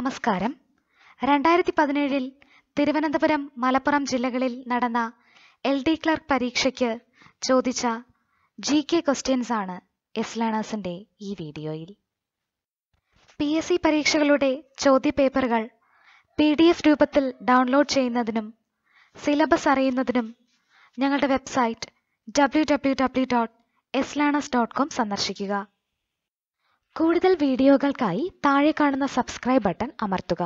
നമസ്കാരം രണ്ടായിരത്തി പതിനേഴിൽ തിരുവനന്തപുരം മലപ്പുറം ജില്ലകളിൽ നടന്ന എൽ ഡി ക്ലർക്ക് പരീക്ഷയ്ക്ക് ചോദിച്ച ജി കെ ക്വസ്റ്റ്യൻസ് ആണ് എസ് ലേണേഴ്സിന്റെ ഈ വീഡിയോയിൽ പി എസ് സി പരീക്ഷകളുടെ ചോദ്യപേപ്പറുകൾ പി ഡി എഫ് രൂപത്തിൽ ഡൗൺലോഡ് ചെയ്യുന്നതിനും സിലബസ് അറിയുന്നതിനും ഞങ്ങളുടെ website W W W dot S learners dot com സന്ദർശിക്കുക കൂടുതൽ വീഡിയോകൾക്കായി താഴെ കാണുന്ന സബ്സ്ക്രൈബ് ബട്ടൺ അമർത്തുക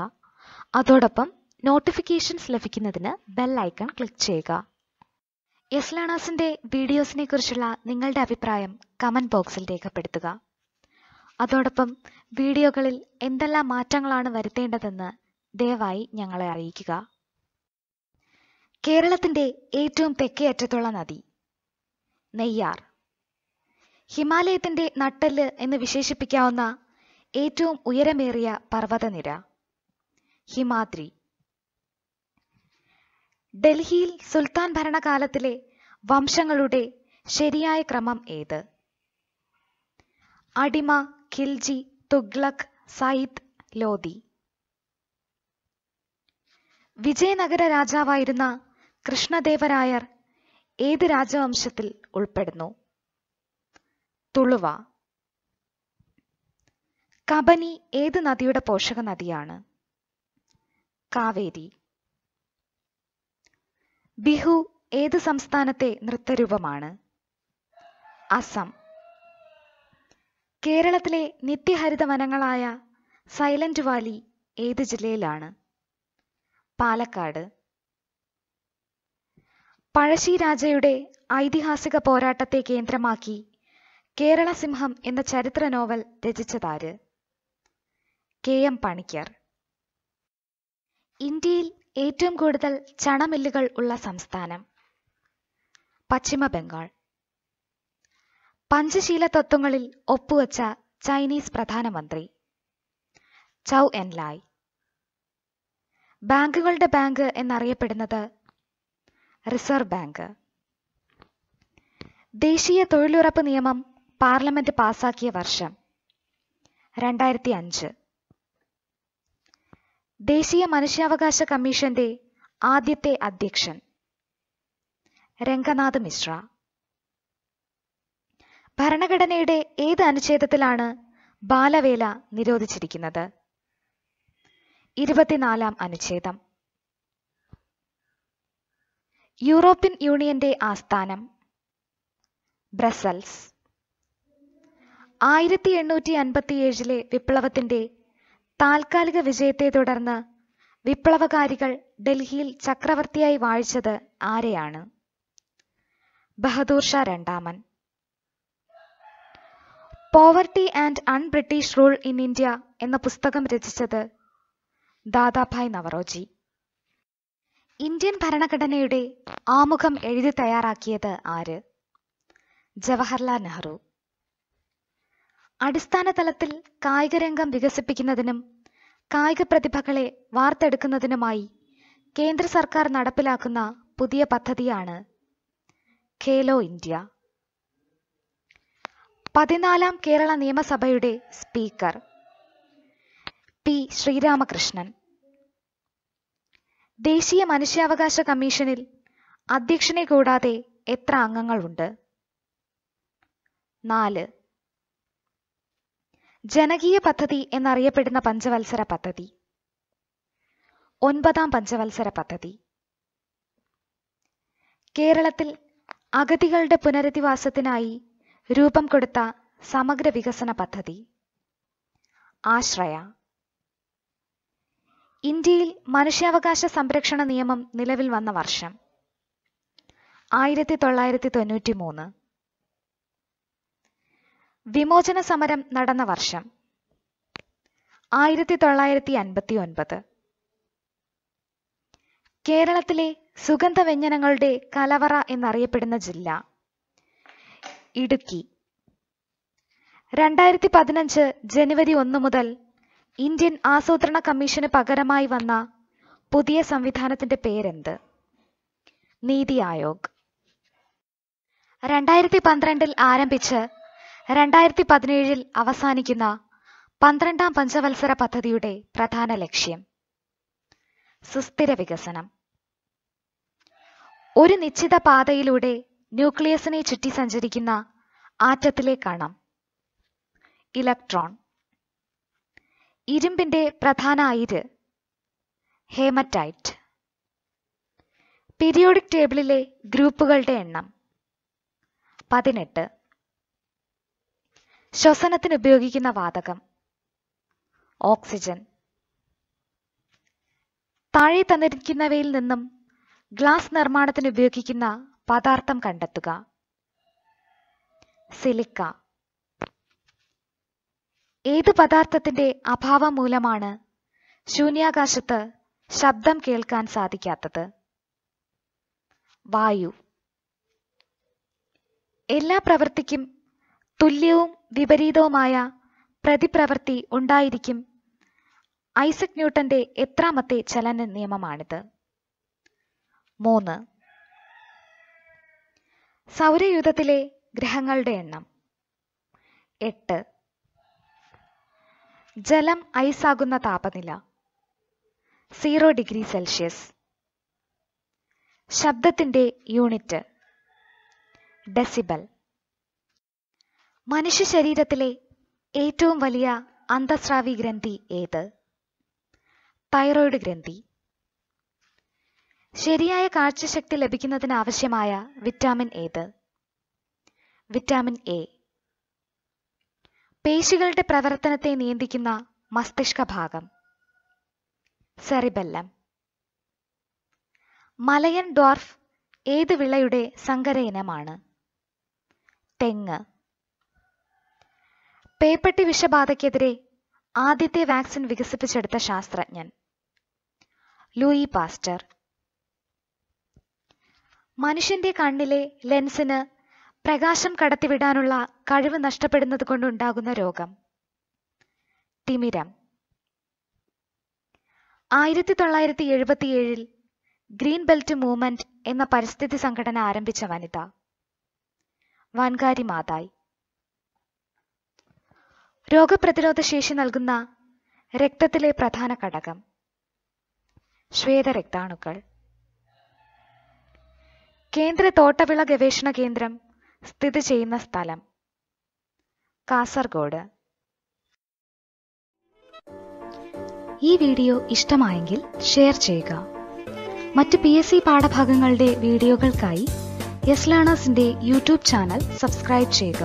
അതോടൊപ്പം നോട്ടിഫിക്കേഷൻസ് ലഭിക്കുന്നതിന് ബെൽ ഐക്കൺ ക്ലിക്ക് ചെയ്യുക യെസ് ലേണേഴ്സിൻ്റെ വീഡിയോസിനെ കുറിച്ചുള്ള നിങ്ങളുടെ അഭിപ്രായം കമൻറ്റ് ബോക്സിൽ രേഖപ്പെടുത്തുക അതോടൊപ്പം വീഡിയോകളിൽ എന്തെല്ലാം മാറ്റങ്ങളാണ് വരുത്തേണ്ടതെന്ന് ദയവായി ഞങ്ങളെ അറിയിക്കുക കേരളത്തിൻ്റെ ഏറ്റവും തെക്കേ അറ്റത്തുള്ള നദി നെയ്യാർ ഹിമാലയത്തിന്റെ നട്ടെല്ല് എന്ന് വിശേഷിപ്പിക്കാവുന്ന ഏറ്റവും ഉയരമേറിയ പർവ്വതനിര ഹിമാദ്രി ഡൽഹിയിൽ സുൽത്താൻ ഭരണകാലത്തിലെ വംശങ്ങളുടെ ശരിയായ ക്രമം ഏത് അടിമ ഖിൽജി തുഗ്ലക് സയിദ് ലോദി വിജയനഗര രാജാവായിരുന്ന കൃഷ്ണദേവരായർ ഏത് രാജവംശത്തിൽ ഉൾപ്പെടുന്നു തുളുവ കബനി ഏത് നദിയുടെ പോഷക നദിയാണ് കാവേരി ബിഹു ഏത് സംസ്ഥാനത്തെ നൃത്തരൂപമാണ് അസം കേരളത്തിലെ നിത്യഹരിത വനങ്ങളായ സൈലന്റ് വാലി ഏത് ജില്ലയിലാണ് പാലക്കാട് പഴശ്ശിരാജയുടെ ഐതിഹാസിക പോരാട്ടത്തെ കേന്ദ്രമാക്കി കേരള സിംഹം എന്ന ചരിത്ര നോവൽ രചിച്ചതാര് കെ എം പണിക്കർ ഇന്ത്യയിൽ ഏറ്റവും കൂടുതൽ ചണമില്ലുകൾ ഉള്ള സംസ്ഥാനം പശ്ചിമ ബംഗാൾ പഞ്ചശീല തത്വങ്ങളിൽ ഒപ്പുവച്ച ചൈനീസ് പ്രധാനമന്ത്രി ചൗ എൻ ലായ് ബാങ്കുകളുടെ ബാങ്ക് എന്നറിയപ്പെടുന്നത് റിസർവ് ബാങ്ക് ദേശീയ തൊഴിലുറപ്പ് നിയമം പാർലമെന്റ് പാസാക്കിയ വർഷം രണ്ടായിരത്തി അഞ്ച് ദേശീയ മനുഷ്യാവകാശ കമ്മീഷന്റെ ആദ്യത്തെ അധ്യക്ഷൻ രംഗനാഥ് മിശ്ര ഭരണഘടനയുടെ ഏത് അനുച്ഛേദത്തിലാണ് ബാലവേല നിരോധിച്ചിരിക്കുന്നത് ഇരുപത്തിനാലാം അനുച്ഛേദം യൂറോപ്യൻ യൂണിയന്റെ ആസ്ഥാനം ബ്രസൽസ് ആയിരത്തി എണ്ണൂറ്റി അൻപത്തിയേഴിലെ വിപ്ലവത്തിന്റെ താൽക്കാലിക വിജയത്തെ തുടർന്ന് വിപ്ലവകാരികൾ ഡൽഹിയിൽ ചക്രവർത്തിയായി വാഴിച്ചത് ആരെയാണ് ബഹദൂർ ഷാ രണ്ടാമൻ poverty and un British rule in India എന്ന പുസ്തകം രചിച്ചത് ദാദാഭായ് നവറോജി ഇന്ത്യൻ ഭരണഘടനയുടെ ആമുഖം എഴുതി തയ്യാറാക്കിയത് ആര് ജവഹർലാൽ നെഹ്റു അടിസ്ഥാന തലത്തിൽ കായികരംഗം വികസിപ്പിക്കുന്നതിനും കായിക പ്രതിഭകളെ വാർത്തെടുക്കുന്നതിനുമായി കേന്ദ്ര സർക്കാർ നടപ്പിലാക്കുന്ന പുതിയ പദ്ധതിയാണ് ഖേലോ ഇന്ത്യ പതിനാലാം കേരള നിയമസഭയുടെ സ്പീക്കർ പി ശ്രീരാമകൃഷ്ണൻ ദേശീയ മനുഷ്യാവകാശ കമ്മീഷനിൽ അധ്യക്ഷനെ കൂടാതെ എത്ര അംഗങ്ങളുണ്ട് നാല് ജനകീയ പദ്ധതി എന്നറിയപ്പെടുന്ന പഞ്ചവത്സര പദ്ധതി ഒൻപതാം പഞ്ചവത്സര പദ്ധതി കേരളത്തിൽ അഗതികളുടെ പുനരധിവാസത്തിനായി രൂപം കൊടുത്ത സമഗ്ര വികസന പദ്ധതി ആശ്രയ ഇന്ത്യയിൽ മനുഷ്യാവകാശ സംരക്ഷണ നിയമം നിലവിൽ വന്ന വർഷം ആയിരത്തി തൊള്ളായിരത്തി തൊണ്ണൂറ്റി മൂന്ന് വിമോചന സമരം നടന്ന വർഷം ആയിരത്തി തൊള്ളായിരത്തി അൻപത്തി ഒൻപത് കേരളത്തിലെ സുഗന്ധ വ്യഞ്ജനങ്ങളുടെ കലവറ എന്നറിയപ്പെടുന്ന ജില്ല ഇടുക്കി രണ്ടായിരത്തി പതിനഞ്ച് ജനുവരി ഒന്ന് മുതൽ ഇന്ത്യൻ ആസൂത്രണ കമ്മീഷന് പകരമായി വന്ന പുതിയ സംവിധാനത്തിന്റെ പേരെന്ത് നീതി ആയോഗ് രണ്ടായിരത്തി പന്ത്രണ്ടിൽ ആരംഭിച്ച് രണ്ടായിരത്തി പതിനേഴിൽ അവസാനിക്കുന്ന പന്ത്രണ്ടാം പഞ്ചവത്സര പദ്ധതിയുടെ പ്രധാന ലക്ഷ്യം സുസ്ഥിര വികസനം ഒരു നിശ്ചിത പാതയിലൂടെ ന്യൂക്ലിയസിനെ ചുറ്റി സഞ്ചരിക്കുന്ന ആറ്റത്തിലെ കണം ഇലക്ട്രോൺ ഇരുമ്പിന്റെ പ്രധാന അയിര് ഹേമറ്റൈറ്റ് പീരിയോഡിക് ടേബിളിലെ ഗ്രൂപ്പുകളുടെ എണ്ണം പതിനെട്ട് ശ്വസനത്തിന് ഉപയോഗിക്കുന്ന വാതകം ഓക്സിജൻ താഴെ തന്നിരിക്കുന്നവയിൽ നിന്നും ഗ്ലാസ് നിർമ്മാണത്തിന് ഉപയോഗിക്കുന്ന പദാർത്ഥം കണ്ടെത്തുക സിലിക്ക ഏത് പദാർത്ഥത്തിന്റെ അഭാവം മൂലമാണ് ശൂന്യാകാശത്ത് ശബ്ദം കേൾക്കാൻ സാധിക്കാത്തത് വായു എല്ലാ പ്രവൃത്തിക്കും തുല്യവും വിപരീതവുമായ പ്രതിപ്രവൃത്തി ഉണ്ടായിരിക്കും ഐസക് ന്യൂട്ടന്റെ എത്രാമത്തെ ചലന നിയമമാണിത് മൂന്ന് സൗരയൂഥത്തിലെ ഗ്രഹങ്ങളുടെ എണ്ണം എട്ട് ജലം ഐസാകുന്ന താപനില സീറോ ഡിഗ്രി സെൽഷ്യസ് ശബ്ദത്തിന്റെ യൂണിറ്റ് ഡെസിബൽ മനുഷ്യ ശരീരത്തിലെ ഏറ്റവും വലിയ അന്തസ്രാവി ഗ്രന്ഥി ഏത് തൈറോയ്ഡ് ഗ്രന്ഥി ശരിയായ കാഴ്ചശക്തി ലഭിക്കുന്നതിന് ആവശ്യമായ വിറ്റാമിൻ ഏത് വിറ്റാമിൻ എ പേശികളുടെ പ്രവർത്തനത്തെ നിയന്ത്രിക്കുന്ന മസ്തിഷ്ക ഭാഗം സെറിബെല്ലം മലയൻ ഡോർഫ് ഏത് വിളയുടെ സങ്കര ഇനമാണ് തെങ്ങ് പേപ്പട്ടി വിഷബാധയ്ക്കെതിരെ ആദ്യത്തെ വാക്സിൻ വികസിപ്പിച്ചെടുത്ത ശാസ്ത്രജ്ഞൻ ലൂയി പാസ്റ്റർ മനുഷ്യന്റെ കണ്ണിലെ ലെൻസിന് പ്രകാശം കടത്തിവിടാനുള്ള കഴിവ് നഷ്ടപ്പെടുന്നത് കൊണ്ടുണ്ടാകുന്ന രോഗം തിമിരം ആയിരത്തി തൊള്ളായിരത്തി എഴുപത്തിയേഴിൽ ഗ്രീൻ ബെൽറ്റ് മൂവ്മെന്റ് എന്ന പരിസ്ഥിതി സംഘടന ആരംഭിച്ച വനിത വൻകാരി മാതായി രോഗപ്രതിരോധ ശേഷി നൽകുന്ന രക്തത്തിലെ പ്രധാന ഘടകം ശ്വേതരക്താണുക്കൾ കേന്ദ്ര തോട്ടവിള ഗവേഷണ കേന്ദ്രം സ്ഥിതി ചെയ്യുന്ന സ്ഥലം കാസർഗോഡ് ഈ വീഡിയോ ഇഷ്ടമായെങ്കിൽ ഷെയർ ചെയ്യുക മറ്റ് പി എസ് സി പാഠഭാഗങ്ങളുടെ വീഡിയോകൾക്കായി യെസ് ലേണേഴ്സിന്റെ യൂട്യൂബ് ചാനൽ സബ്സ്ക്രൈബ് ചെയ്യുക